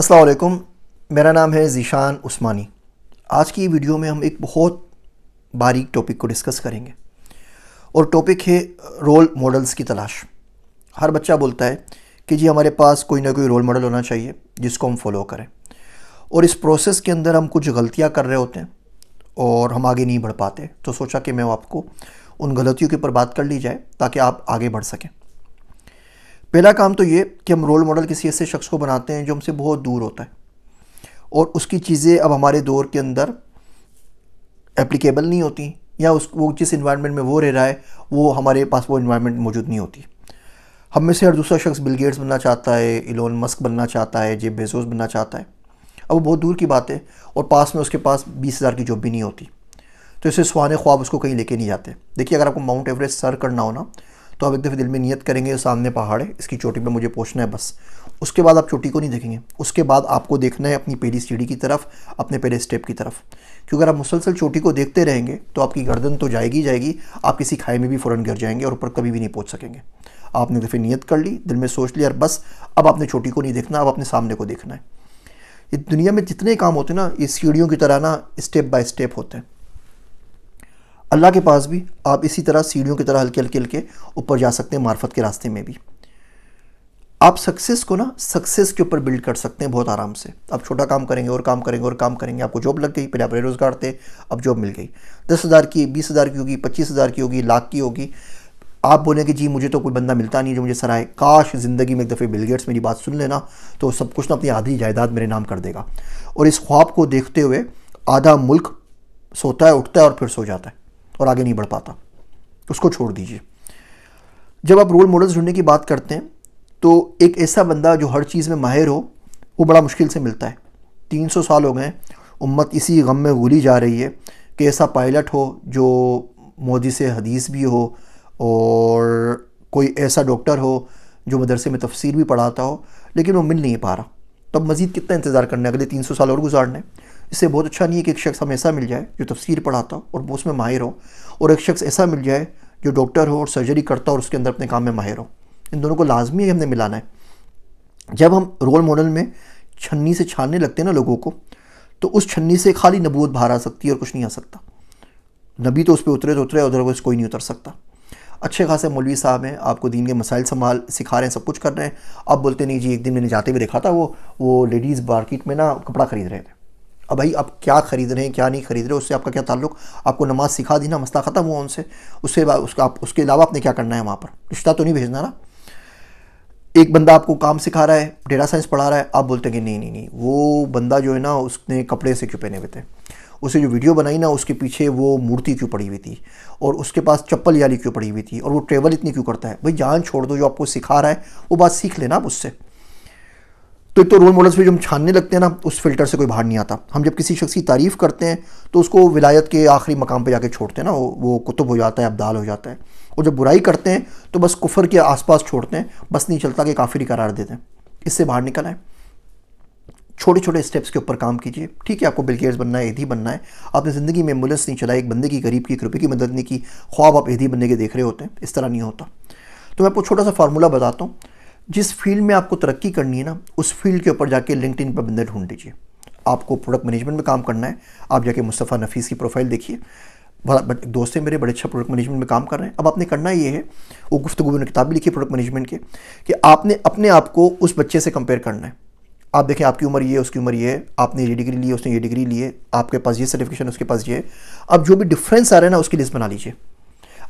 असलकुम मेरा नाम है ज़ीशान उस्मानी आज की वीडियो में हम एक बहुत बारीक टॉपिक को डिस्कस करेंगे और टॉपिक है रोल मॉडल्स की तलाश हर बच्चा बोलता है कि जी हमारे पास कोई ना कोई रोल मॉडल होना चाहिए जिसको हम फॉलो करें और इस प्रोसेस के अंदर हम कुछ गलतियाँ कर रहे होते हैं और हम आगे नहीं बढ़ पाते तो सोचा कि मैं आपको उन गलतियों के ऊपर बात कर ली जाए ताकि आप आगे बढ़ सकें पहला काम तो ये कि हम रोल मॉडल किसी ऐसे शख्स को बनाते हैं जो हमसे बहुत दूर होता है और उसकी चीज़ें अब हमारे दौर के अंदर एप्लीकेबल नहीं होती या उस वो जिस इन्वायरमेंट में वो रह रहा है वो हमारे पास वो इन्वायरमेंट मौजूद नहीं होती हम में से हर दूसरा शख्स बिल गेट्स बनना चाहता है इलोन मस्क बनना चाहता है जेब बेजोस बनना चाहता है अब वो बहुत दूर की बात है और पास में उसके पास बीस हज़ार की जॉब भी नहीं होती तो इसे सुहाने ख्वाब उसको कहीं लेके नहीं जाते देखिए अगर आपको माउंट एवरेस्ट सर करना हो ना तो आप एक दफ़े दिल में नियत करेंगे सामने पहाड़ है इसकी चोटी पर मुझे पहुँचना है बस उसके बाद आप चोटी को नहीं देखेंगे उसके बाद आपको देखना है अपनी पहली सीढ़ी की तरफ अपने पहले स्टेप की तरफ क्योंकि अगर आप मुसलसल चोटी को देखते रहेंगे तो आपकी गर्दन तो जाएगी जाएगी आप किसी खाई में भी फ़ौरन गिर जाएंगे और ऊपर कभी भी नहीं पहुँच सकेंगे आपने एक दफ़े नीयत कर ली दिल में सोच लिया और बस अब आपने चोटी को नहीं देखना अब अपने सामने को देखना है ये दुनिया में जितने काम होते हैं ना ये सीढ़ियों की तरह ना स्टेप बाय स्टेप होते हैं अल्लाह के पास भी आप इसी तरह सीढ़ियों की तरह हल्के हल्के हल्के ऊपर जा सकते हैं मार्फत के रास्ते में भी आप सक्सेस को ना सक्सेस के ऊपर बिल्ड कर सकते हैं बहुत आराम से आप छोटा काम करेंगे और काम करेंगे और काम करेंगे आपको जॉब लग गई पहले आप बेरोज़गार थे अब जॉब मिल गई दस हज़ार की बीस हज़ार की होगी पच्चीस हज़ार की होगी लाख की होगी आप बोलेंगे जी मुझे तो कोई बंदा मिलता नहीं जो मुझे सराय काश ज़िंदगी में एक दफ़े बिलगेट्स मेरी बात सुन लेना तो सब कुछ ना अपनी आधी जायदाद मेरे नाम कर देगा और इस ख्वाब को देखते हुए आधा मुल्क सोता है उठता है और फिर सो जाता है और आगे नहीं बढ़ पाता उसको छोड़ दीजिए जब आप रोल मॉडल्स ढूंढने की बात करते हैं तो एक ऐसा बंदा जो हर चीज़ में माहिर हो वो बड़ा मुश्किल से मिलता है तीन सौ साल हो गए उम्मत इसी गम में गुली जा रही है कि ऐसा पायलट हो जो मोदी से हदीस भी हो और कोई ऐसा डॉक्टर हो जो मदरसे में तफसीर भी पढ़ाता हो लेकिन वो मिल नहीं पा रहा तब मज़ीद कितना इंतज़ार करना है अगले तीन सौ साल और गुजारने इससे बहुत अच्छा नहीं है कि एक शख्स हमें ऐसा मिल जाए जो तफसीर पढ़ाता हो और वो उसमें माहिर हो और एक शख्स ऐसा मिल जाए जो डॉक्टर हो और सर्जरी करता हो और उसके अंदर अपने काम में माहिर हो इन दोनों को लाजमी है हमने मिलाना है जब हम रोल मॉडल में छन्नी से छानने लगते हैं ना लोगों को तो उस छन्नी से खाली नबूत बाहर आ सकती है और कुछ नहीं आ सकता नबी तो उस पर उतरे तो उतरे वो कोई नहीं उतर सकता अच्छे खासे मौलवी साहब हैं आपको दीन के मसाइल संभाल सिखा रहे हैं सब कुछ कर रहे हैं आप बोलते नहीं जी एक दिन मैंने जाते हुए देखा था वो वो लेडीज़ मार्केट में ना कपड़ा ख़रीद रहे थे अब भाई आप क्या ख़रीद रहे हैं क्या नहीं ख़रीद रहे उससे आपका क्या ताल्लुक आपको नमाज़ सिखा दी ना मसला ख़त्म हुआ उनसे उससे उसका आप उसके अलावा आपने क्या करना है वहाँ पर रिश्ता तो नहीं भेजना ना एक बंदा आपको काम सिखा रहा है डेटा साइंस पढ़ा रहा है आप बोलते हैं कि नहीं नहीं नहीं वो बंदा जो है ना उसने कपड़े से क्यों पहने हुए थे उसे जो वीडियो बनाई ना उसके पीछे वो मूर्ति क्यों पड़ी हुई थी और उसके पास चप्पल याली क्यों पड़ी हुई थी और वो ट्रेवल इतनी क्यों करता है भाई जान छोड़ दो जो आपको सिखा रहा है वो बात सीख लेना आप उससे तो एक तो रोल मॉडल्स पर जो हम छानने लगते हैं ना उस फिल्टर से कोई बाहर नहीं आता हम जब किसी शख्स की तारीफ़ करते हैं तो उसको विलायत के आखिरी मकाम पर जाके छोड़ते हैं ना वो कुतुब हो जाता है अब्दाल हो जाता है और जब बुराई करते हैं तो बस कुफर के आसपास छोड़ते हैं बस नहीं चलता कि काफ़ी करार देते हैं इससे बाहर निकल आए छोटे छोटे स्टेप्स के ऊपर काम कीजिए ठीक है आपको बिलगेट्स बनना है एधी बनना है आपने ज़िंदगी में एम्बुलेंस नहीं चलाई एक बंदे की गरीब की कृपी की मदद नहीं की ख्वाब आप एधी बनने के देख रहे होते हैं इस तरह नहीं होता तो मैं आपको छोटा सा फार्मूला बताता हूँ जिस फील्ड में आपको तरक्की करनी है ना उस फील्ड के ऊपर जाके लिंकड पर बंदे ढूंढ लीजिए आपको प्रोडक्ट मैनेजमेंट में काम करना है आप जाके मुस्तफ़ा नफीस की प्रोफाइल देखिए बड़ा दोस्त हैं मेरे बड़े अच्छा प्रोडक्ट मैनेजमेंट में काम कर रहे हैं अब आपने करना ये है वो गुफ्तगु ने किताब भी लिखी प्रोडक्ट मैनेजमेंट के कि आपने अपने आप को उस बच्चे से कंपेयर करना है आप देखें आपकी उम्र ये है उसकी उम्र ये है आपने ये डिग्री ली है उसने ये डिग्री ली है आपके पास ये सर्टिफिकेशन उसके पास ये है अब जो भी डिफरेंस आ रहा है ना उसकी लिस्ट बना लीजिए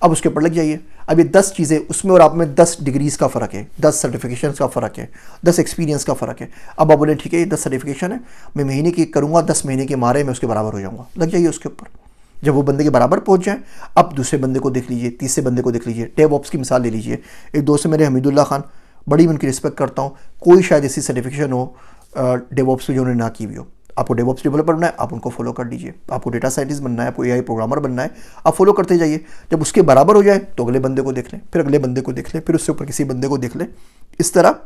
अब उसके ऊपर लग जाइए अब ये दस चीज़ें उसमें और आप में दस डिग्रीज़ का फ़र्क है दस सर्टिफिकेशन का फ़र्क है दस एक्सपीरियंस का फ़र्क है अब आप बोले ठीक है ये दस सर्टिफिकेशन है मैं महीने की करूँगा दस महीने के मारे मैं उसके बराबर हो जाऊँगा लग जाइए उसके ऊपर जब वो बंदे के बराबर पहुंच जाए अब दूसरे बंदे को देख लीजिए तीसरे बंदे को देख लीजिए टेब ऑप्स की मिसाल ले लीजिए एक दोस्त है मेरे हमीदुल्ला खान बड़ी मैं उनकी रिस्पेक्ट करता हूँ कोई शायद ऐसी सर्टिफिकेशन हो डेवॉप्स में जो उन्होंने ना की हुई हो आपको डेवॉप्स डेवलपर बनना है आप उनको फॉलो कर लीजिए आपको डेटा साइंटिस्ट बनना है आपको एआई प्रोग्रामर बनना है आप फॉलो करते जाइए जब उसके बराबर हो जाए तो अगले बंदे को देख लें फिर अगले बंदे को देख लें फिर उससे ऊपर किसी बंदे को देख लें इस तरह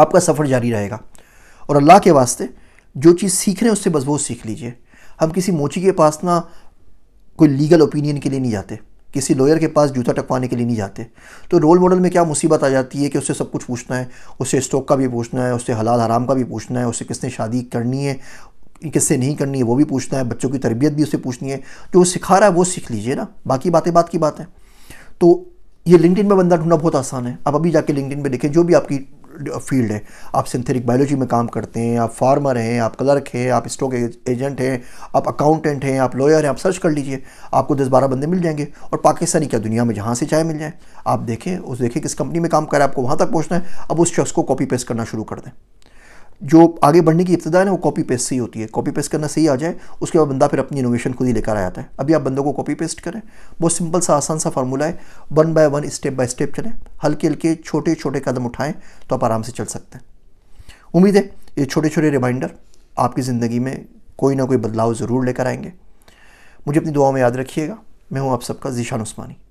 आपका सफ़र जारी रहेगा और अल्लाह के वास्ते जो चीज़ सीख रहे हैं उससे बस वो सीख लीजिए हम किसी मोची के पास ना कोई लीगल ओपिनियन के लिए नहीं जाते किसी लॉयर के पास जूता टकवाने के लिए नहीं जाते तो रोल मॉडल में क्या मुसीबत आ जाती है कि उससे सब कुछ पूछना है उससे स्टॉक का भी पूछना है उससे हलाल हराम का भी पूछना है उससे किसने शादी करनी है किससे नहीं करनी है वो भी पूछना है बच्चों की तरबियत भी उससे पूछनी है जो सिखा रहा है वो सीख लीजिए ना बाकी बातें बात की बात है तो ये लिंकिन में बंदा ढूंढना बहुत आसान है आप अभी जाके लिंकिन पे देखें जो भी आपकी फील्ड है आप सिंथेटिक बायोलॉजी में काम करते हैं आप फार्मर हैं आप क्लर्क हैं आप स्टॉक एजेंट हैं आप अकाउंटेंट हैं आप लॉयर हैं आप सर्च कर लीजिए आपको दस बारह बंदे मिल जाएंगे और पाकिस्तानी क्या दुनिया में जहाँ से चाहे मिल जाए आप देखें उस देखें किस कंपनी में काम करें आपको वहाँ तक पहुँचना है अब उस शख्स को कॉपी पेस्ट करना शुरू कर दें जो आगे बढ़ने की इब्तदा है ना वो कॉपी पेस्ट से ही होती है कॉपी पेस्ट करना सही आ जाए उसके बाद बंदा फिर अपनी इनोवेशन खुद ही लेकर आ जाता है अभी आप बंदों को कॉपी पेस्ट करें बहुत सिंपल सा आसान सा फार्मूला है one by one step by step चलें हल्के हल्के छोटे छोटे कदम उठाएं तो आप आराम से चल सकते हैं उम्मीद है ये छोटे छोटे रिमाइंडर आपकी ज़िंदगी में कोई ना कोई बदलाव ज़रूर लेकर आएंगे मुझे अपनी दुआओं में याद रखिएगा मैं हूँ आप सबका जीशान उस्मानी